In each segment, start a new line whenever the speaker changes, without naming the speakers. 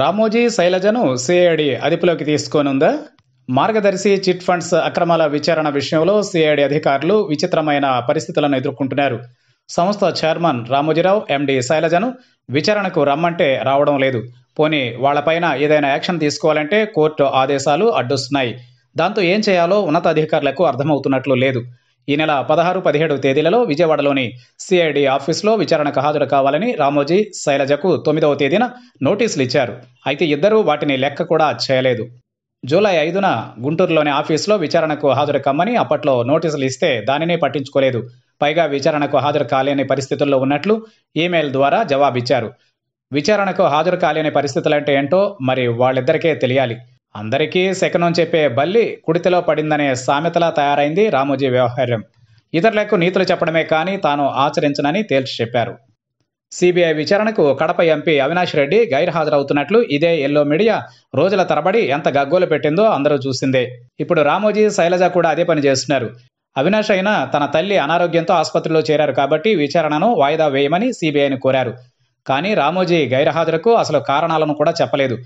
Ramoji శైలజను CID అదుపులోకి తీసుకోనుందా మార్గదర్శి chit funds అక్రమాల విచారణ విషయంలో సిఐడి అధికారులు విచిత్రమైన పరిస్థితులను ఎదుర్కొంటున్నారు సంస్థ చైర్మన్ రామోజీరావు ఎండి శైలజను విచారణకు రమ్మంటే రావడం లేదు పోనీ వాళ్లపైన ఏదైనా యాక్షన్ తీసుకోవాలంటే కోర్టు ఆదేశాలు అడ్డొస్తున్నాయి దాంతో ఏం చేయాలో ఉన్నతాధికారులకు అర్థమవుతున్నట్లు లేదు ఈ నెల పదహారు పదిహేడు తేదీలలో విజయవాడలోని సిఐడి ఆఫీసులో విచారణకు హాజరు కావాలని రామోజీ శైలజకు తొమ్మిదవ తేదీన నోటీసులు ఇచ్చారు అయితే ఇద్దరూ వాటిని లెక్క కూడా చేయలేదు జూలై ఐదున గుంటూరులోని ఆఫీసులో విచారణకు హాజరు కమ్మని అప్పట్లో నోటీసులు ఇస్తే దానినే పట్టించుకోలేదు పైగా విచారణకు హాజరు కాలేని పరిస్థితుల్లో ఉన్నట్లు ఈమెయిల్ ద్వారా జవాబిచ్చారు విచారణకు హాజరు కాలేని పరిస్థితులంటే ఏంటో మరి వాళ్ళిద్దరికే తెలియాలి అందరికీ శకనం చెప్పే బల్లి కుడితిలో పడిందనే సామెతలా తయారైంది రామోజీ వ్యవహారం ఇతరులకు నీతులు చెప్పడమే కానీ తాను ఆచరించనని తేల్చి చెప్పారు సిబిఐ విచారణకు కడప ఎంపీ అవినాష్ రెడ్డి గైర్హాజరవుతున్నట్లు ఇదే ఎల్లో మీడియా రోజుల తరబడి ఎంత గగ్గోలు పెట్టిందో అందరూ చూసిందే ఇప్పుడు రామోజీ శైలజ కూడా అదే పని చేస్తున్నారు అవినాష్ అయినా తన తల్లి అనారోగ్యంతో ఆసుపత్రిలో చేరారు కాబట్టి విచారణను వాయిదా వేయమని సిబిఐని కోరారు కానీ రామోజీ గైరహాజరుకు అసలు కారణాలను కూడా చెప్పలేదు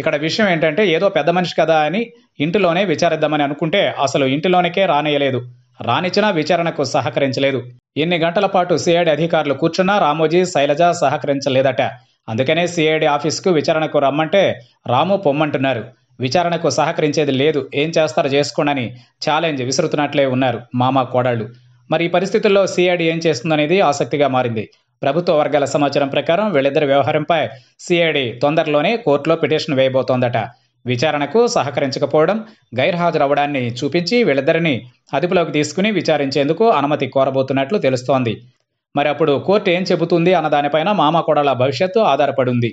ఇక్కడ విషయం ఏంటంటే ఏదో పెద్ద మనిషి కదా అని ఇంటిలోనే విచారిద్దామని అనుకుంటే అసలు ఇంటిలోనికే రానేయలేదు రానిచ్చినా విచారణకు సహకరించలేదు ఎన్ని గంటల పాటు సిఐడి అధికారులు కూర్చున్నా రామోజీ శైలజ సహకరించలేదట అందుకనే సిఐడి ఆఫీస్కు విచారణకు రమ్మంటే రాము పొమ్మంటున్నారు విచారణకు సహకరించేది లేదు ఏం చేస్తారో చేసుకోండి ఛాలెంజ్ విసురుతున్నట్లే ఉన్నారు మామ కోడళ్ళు మరి ఈ పరిస్థితుల్లో సిఐడి ఏం చేస్తుందనేది ఆసక్తిగా మారింది ప్రభుత్వ వర్గాల సమాచారం ప్రకారం వీళ్ళిద్దరి వ్యవహారంపై సిఐడి తొందరలోనే కోర్టులో పిటిషన్ వేయబోతోందట విచారణకు సహకరించకపోవడం గైర్హాజరవడాన్ని చూపించి వీళ్ళిద్దరిని అదుపులోకి తీసుకుని విచారించేందుకు అనుమతి కోరబోతున్నట్లు తెలుస్తోంది మరి అప్పుడు కోర్టు ఏం చెబుతుంది అన్న దానిపైన మామ కొడల భవిష్యత్తు ఆధారపడి ఉంది